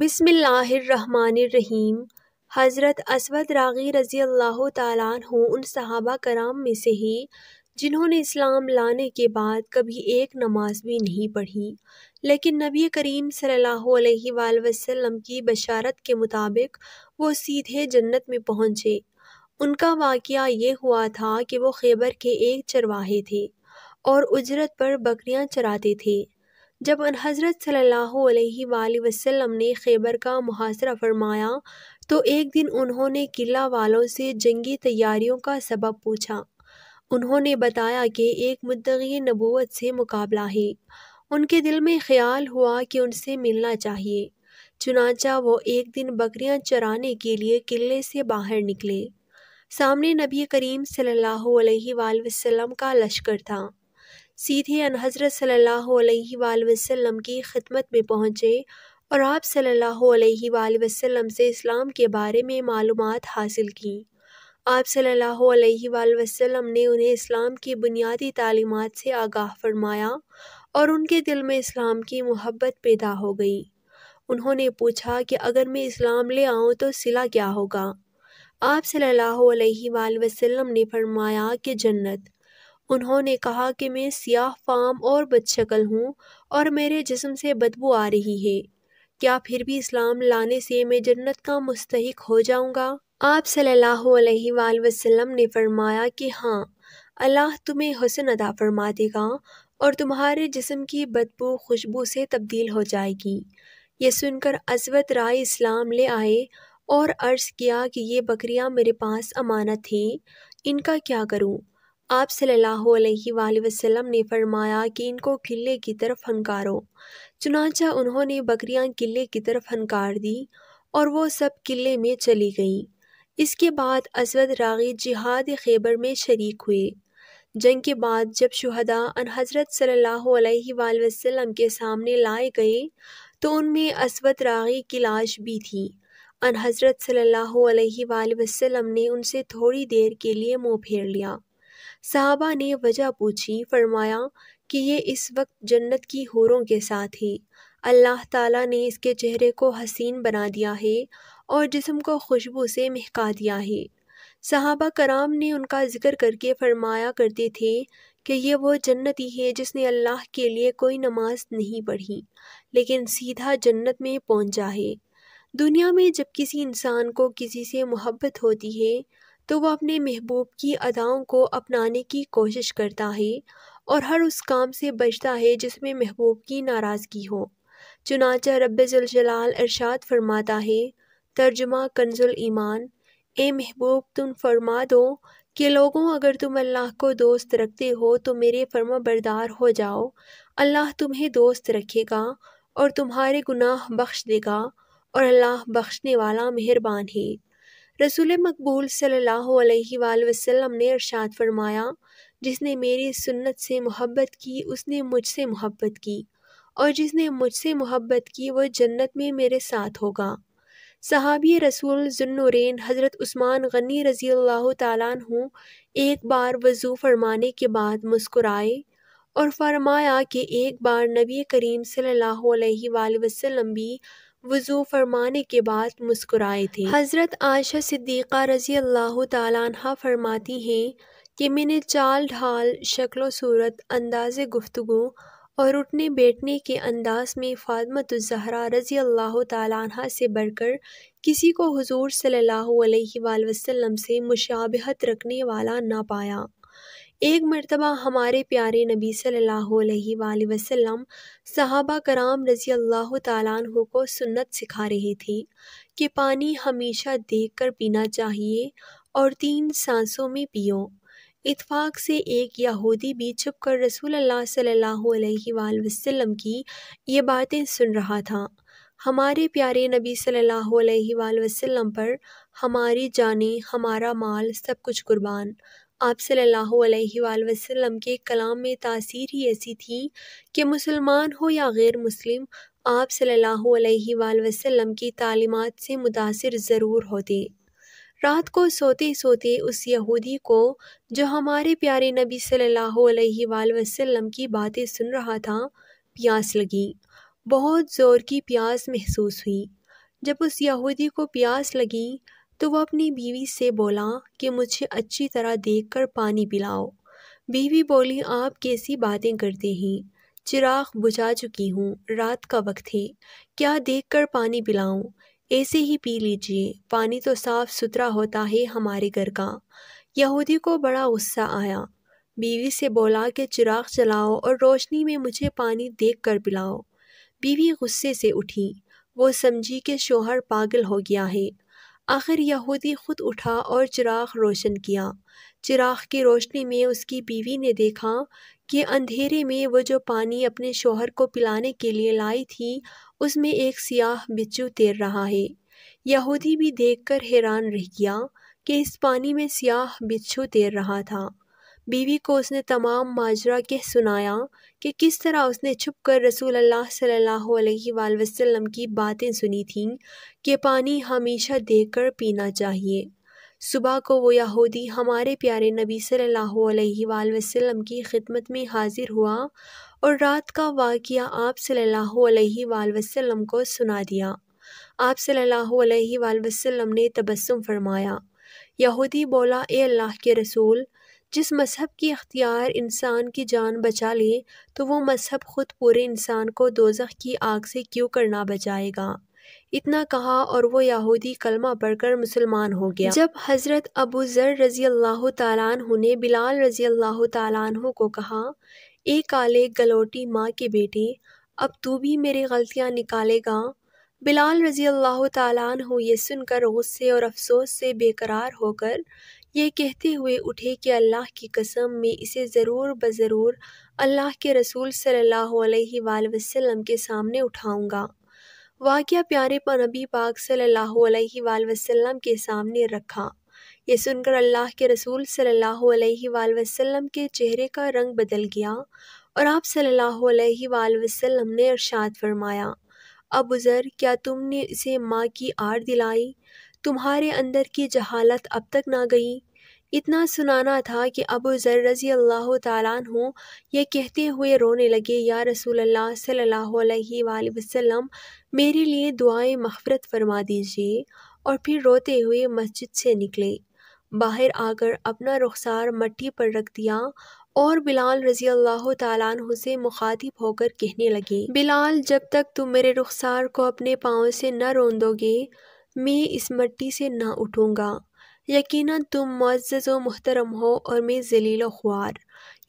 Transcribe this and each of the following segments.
बिसमीम हज़रत असवद रागी रज़ी अल्लाह तु उन सहाबा कराम में से ही जिन्होंने इस्लाम लाने के बाद कभी एक नमाज भी नहीं पढ़ी लेकिन नबी करीम सल्लल्लाहु अलैहि वसल्लम की बशारत के मुताबिक वो सीधे जन्नत में पहुँचे उनका वाक़ ये हुआ था कि वो खैबर के एक चरवाहे थे और उजरत पर बकरियां चराते थे जब हज़रत सल्ला वसम वसल्लम ने खैबर का मुहासरा फरमाया तो एक दिन उन्होंने किला वालों से जंगी तैयारियों का सबब पूछा उन्होंने बताया कि एक मुद्दी नबूत से मुकाबला है उनके दिल में ख्याल हुआ कि उनसे मिलना चाहिए चुनाचा वो एक दिन बकरियां चराने के लिए किले से बाहर निकले सामने नबी करीम सल्लल्लाहु अलैहि वसल्लम का लश्कर था सीधे अनहजरत हज़रत सल्लल्लाहु वसल्लम की खिदमत में पहुँचे और आप सल्ला वसम से इस्लाम के बारे में मालूम हासिल की आप सल्ला वसम ने उन्हें इस्लाम की बुनियादी तलीमत से आगाह फरमाया और उनके दिल में इस्लाम की मोहब्बत पैदा हो गई उन्होंने पूछा कि अगर मैं इस्लाम ले आऊँ तो सिला क्या होगा आप सल्ला वसम ने फरमाया कि जन्नत उन्होंने कहा कि मैं सियाह फाम और बदशकल हूँ और मेरे जिसम से बदबू आ रही है क्या फिर भी इस्लाम लाने से मैं जन्नत का मुस्तक हो जाऊँगा आप सल्ला वसम ने फरमाया कि हाँ अल्लाह तुम्हें हुसन अदा फरमा देगा और तुम्हारे जिसम की बदबू खुशबू से तब्दील हो जाएगी ये सुनकर अजवत राय इस्लाम ले आए और अर्ज़ किया कि ये बकरियाँ मेरे पास अमानत हैं इनका क्या करूँ आप सल्लल्लाहु अलैहि वसल्लम ने फरमाया कि इनको किले की तरफ हंकारो चुनाचा उन्होंने बकरियां किले की तरफ हंकार दी और वो सब किले में चली गईं इसके बाद असवद रागी जिहाद खैबर में शरीक हुए जंग के बाद जब शुहदा अन हज़रत सल्लल्लाहु वसल्लम के सामने लाए गए तो उनमें असवद रागी की लाश भी थी अन हज़रत सल्लल्लाहु अलैहि वसल्लम ने उनसे थोड़ी देर के लिए मुंह फेर लिया साहबा ने वजह पूछी फरमाया कि ये इस वक्त जन्नत की होरों के साथ है अल्लाह ताला ने इसके चेहरे को हसीन बना दिया है और जिसम को खुशबू से महका दिया है साहबा कराम ने उनका जिक्र करके फरमाया करते थे कि ये वो जन्नती है जिसने अल्लाह के लिए कोई नमाज नहीं पढ़ी लेकिन सीधा जन्नत में पहुंचा है दुनिया में जब किसी इंसान को किसी से मोहब्बत होती है तो वह अपने महबूब की अदाओं को अपनाने की कोशिश करता है और हर उस काम से बचता है जिसमें महबूब की नाराज़गी हो चुनाचा रबाल अरशाद फरमाता है तर्जुमा कंजुल ईमान ए महबूब तुम फरमा दो कि लोगों अगर तुम अल्लाह को दोस्त रखते हो तो मेरे फर्मा बरदार हो जाओ अल्लाह तुम्हें दोस्त रखेगा और तुम्हारे गुनाह बख्श देगा और अल्लाह बख्शने वाला मेहरबान है रसूल मकबूल सल्लल्लाहु वसम ने इरशाद फरमाया जिसने मेरी सुन्नत से मोहब्बत की उसने मुझसे मोहब्बत की और जिसने मुझसे मोहब्बत की वह जन्नत में मेरे साथ होगा सहाबी रसूल जन्नुरैन हज़रत उस्मान गनी रज़ी अल्लाह तु एक बार वज़ू फरमाने के बाद मुस्कुराए और फरमाया कि एक बार नबी करीम सल्लल्लाहु अलैहि वसल्लम भी वज़ू फ़रमाने के बाद मुस्कुराए थे हज़रत आयशा सिद्दीक़ा रज़ी अल्लाह तह फरमाती हैं कि मैंने चाल ढाल शक्ल सूरत अंदाज़ गुफ्तु और उठने बैठने के अंदाज़ में फ़ातमतज़हरा रज़ी अल्लाह तह से बढ़कर किसी को हुजूर सल्लल्लाहु अलैहि वसल्लम से मुशाबहत रखने वाला ना पाया एक मरतबा हमारे प्यारे नबी सल्लल्लाहु अलैहि वसल्लम सहाबा कराम रज़ी अल्लाह तु को सुन्नत सिखा रहे थे कि पानी हमेशा देख कर पीना चाहिए और तीन सांसों में पियो इतफाक़ से एक यहूदी भी छुप कर रसूल अल्लाह सल्लल्लाहु अलैहि वसल्लम की ये बातें सुन रहा था हमारे प्यारे नबी सल्लल्लाहु अलैहि वसल्लम पर हमारी जानें हमारा माल सब कुछ कुर्बान आप सल्लल्लाहु अलैहि वसल्लम के कलाम में तासीर ही ऐसी थी कि मुसलमान हो या गैर मुस्लिम आप सल्लल्लाहु अलैहि वसल्लम की तालीमत से मुतासर ज़रूर होते रात को सोते सोते उस यहूदी को जो हमारे प्यारे नबी सल्लल्लाहु अलैहि वसल्लम की बातें सुन रहा था प्यास लगी बहुत ज़ोर की प्यास महसूस हुई जब उस यहूदी को प्यास लगी तो वह अपनी बीवी से बोला कि मुझे अच्छी तरह देख कर पानी पिलाओ बीवी बोली आप कैसी बातें करते हैं चिराग बुझा चुकी हूँ रात का वक्त है क्या देख कर पानी पिलाऊँ ऐसे ही पी लीजिए पानी तो साफ सुथरा होता है हमारे घर का यहूदी को बड़ा गुस्सा आया बीवी से बोला कि चिराग जलाओ और रोशनी में मुझे पानी देख कर पिलाओ बीवी गुस्से से उठी वो समझी कि शोहर पागल हो गया है आखिर यहूदी खुद उठा और चिराग रोशन किया चिराग की रोशनी में उसकी बीवी ने देखा कि अंधेरे में वो जो पानी अपने शोहर को पिलाने के लिए लाई थी उसमें एक सियाह बिच्छू तैर रहा है यहूदी भी देखकर हैरान रह गया कि इस पानी में सियाह बिच्छू तैर रहा था बीवी को उसने तमाम माजरा के सुनाया कि किस तरह उसने छुप कर रसूल अल्लाह सल्लल्लाहु अलैहि वसल्लम की बातें सुनी थीं कि पानी हमेशा देकर पीना चाहिए सुबह को वो यहूदी हमारे प्यारे नबी सल्लल्लाहु अलैहि वसल्लम की खिदमत में हाजिर हुआ और रात का वाक़ आप सल्लल्लाहु अलैहि वसल्लम को सुना दिया आप सल्लल्लाहु अलैहि वसल्लम ने तबस्सुम फरमाया यहूदी बोला ए अल्लाह के रसूल जिस मज़हब की अख्तियार इंसान की जान बचा ले तो वो मज़हब ख़ुद पूरे इंसान को दोजख की आग से क्यों करना बचाएगा इतना कहा और वो यहूदी कलमा पढ़कर मुसलमान हो गया जब हज़रत अबू ज़र रज़ी अल्लाह तु ने बिलाल रज़ी अल्लाह तु को कहा ए काले गलोटी माँ के बेटे अब तू भी मेरी गलतियाँ निकालेगा बिलाल रज़ी अल्लाह तु ये सुनकर गुस्से और अफसोस से बेकरार होकर ये कहते हुए उठे कि अल्लाह की कसम में इसे ज़रूर बज़रूर अल्लाह के रसूल सल्लल्लाहु अलैहि वसल्लम के सामने उठाऊंगा वाक्य प्यारे पर नबी पाक सल्लल्लाहु अलैहि वसल्लम के सामने रखा ये सुनकर अल्लाह के रसूल सल्लल्लाहु अलैहि वसल्लम के चेहरे का रंग बदल गया और आप सल्ला अलैहि ने अरसाद फरमाया अबू क्या तुमने इसे माँ की आड़ दिलाई तुम्हारे अंदर की जहालत अब तक ना गई इतना सुनाना था कि अबू ज़र रज़ी अल्लाह हो ये कहते हुए रोने लगे या रसूल अल्लाह सल्लल्लाहु अलैहि वसल्लम मेरे लिए दुआएं मफ़रत फरमा दीजिए और फिर रोते हुए मस्जिद से निकले बाहर आकर अपना रुखसार मट्टी पर रख दिया और बिलाल रजी अल्लाह तु से मुखातिब होकर कहने लगे बिलाल जब तक तुम मेरे रुखसार को अपने पाँव से न रोंदोगे मैं इस मट्टी से ना उठूँगा यकीन तुम मज़्ज़ व मोहतरम हो और मैं जलील ख्वार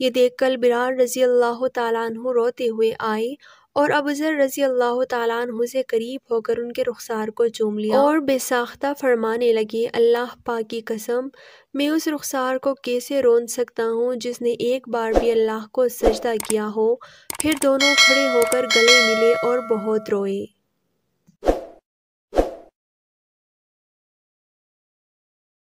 ये देख कर बिरार रज़ी अल्लाह तु रोते हुए आए और अबजर रज़ी अल्लाह तु से करीब होकर उनके रुखसार को चूम लिया और बेसाख्ता फरमाने लगे अल्लाह पा की कसम मैं उस रुखसार को कैसे रोन सकता हूँ जिसने एक बार भी अल्लाह को सजदा किया हो फिर दोनों खड़े होकर गले मिले और बहुत रोए